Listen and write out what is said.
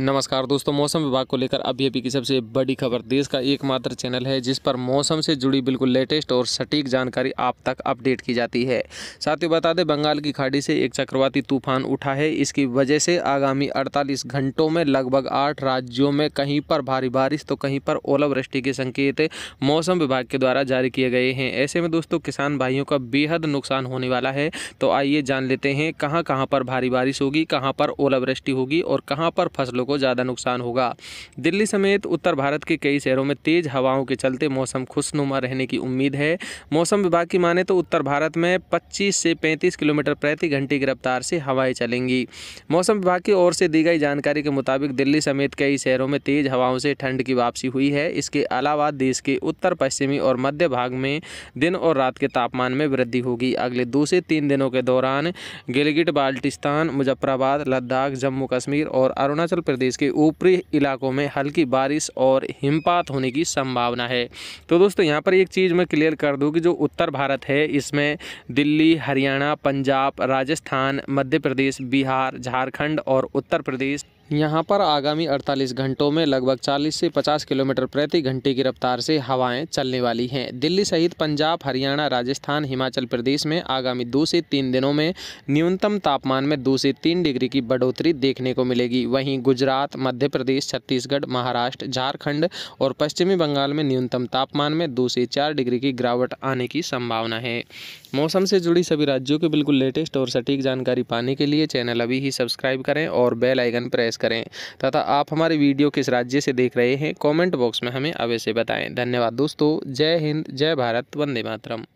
नमस्कार दोस्तों मौसम विभाग को लेकर अभी अभी की सबसे बड़ी खबर देश का एकमात्र चैनल है जिस पर मौसम से जुड़ी बिल्कुल लेटेस्ट और सटीक जानकारी आप तक अपडेट की जाती है साथियों बता दें बंगाल की खाड़ी से एक चक्रवाती तूफान उठा है इसकी वजह से आगामी 48 घंटों में लगभग आठ राज्यों में कहीं पर भारी बारिश तो कहीं पर ओलावृष्टि के संकेत मौसम विभाग के द्वारा जारी किए गए हैं ऐसे में दोस्तों किसान भाइयों का बेहद नुकसान होने वाला है तो आइए जान लेते हैं कहाँ कहाँ पर भारी बारिश होगी कहाँ पर ओलावृष्टि होगी और कहाँ पर फसलों को ज़्यादा नुकसान होगा दिल्ली समेत उत्तर भारत के कई शहरों में तेज़ हवाओं के चलते मौसम खुशनुमा रहने की उम्मीद है मौसम विभाग की माने तो उत्तर भारत में पच्चीस से पैंतीस किलोमीटर प्रति घंटे की रफ्तार से हवाएं चलेंगी मौसम विभाग की ओर से दी गई जानकारी के मुताबिक दिल्ली समेत कई शहरों में तेज़ हवाओं से ठंड की वापसी हुई है इसके अलावा देश के उत्तर पश्चिमी और मध्य भाग में दिन और रात के तापमान में वृद्धि होगी अगले दो से तीन दिनों के दौरान गिलगिट बाल्टिस्तान मुजफ्फराबाद लद्दाख जम्मू कश्मीर और अरुणाचल प्रदेश प्रदेश के ऊपरी इलाकों में हल्की बारिश और हिमपात होने की संभावना है तो दोस्तों यहाँ पर एक चीज़ मैं क्लियर कर दूँ कि जो उत्तर भारत है इसमें दिल्ली हरियाणा पंजाब राजस्थान मध्य प्रदेश बिहार झारखंड और उत्तर प्रदेश यहाँ पर आगामी 48 घंटों में लगभग 40 से 50 किलोमीटर प्रति घंटे की रफ्तार से हवाएं चलने वाली हैं दिल्ली सहित पंजाब हरियाणा राजस्थान हिमाचल प्रदेश में आगामी दो से तीन दिनों में न्यूनतम तापमान में दो से तीन डिग्री की बढ़ोतरी देखने को मिलेगी वहीं गुजरात मध्य प्रदेश छत्तीसगढ़ महाराष्ट्र झारखंड और पश्चिमी बंगाल में न्यूनतम तापमान में दो से चार डिग्री की गिरावट आने की संभावना है मौसम से जुड़ी सभी राज्यों के बिल्कुल लेटेस्ट और सटीक जानकारी पाने के लिए चैनल अभी ही सब्सक्राइब करें और बेल आइकन प्रेस करें तथा आप हमारे वीडियो किस राज्य से देख रहे हैं कॉमेंट बॉक्स में हमें अवश्य बताएँ धन्यवाद दोस्तों जय हिंद जय भारत वंदे मातरम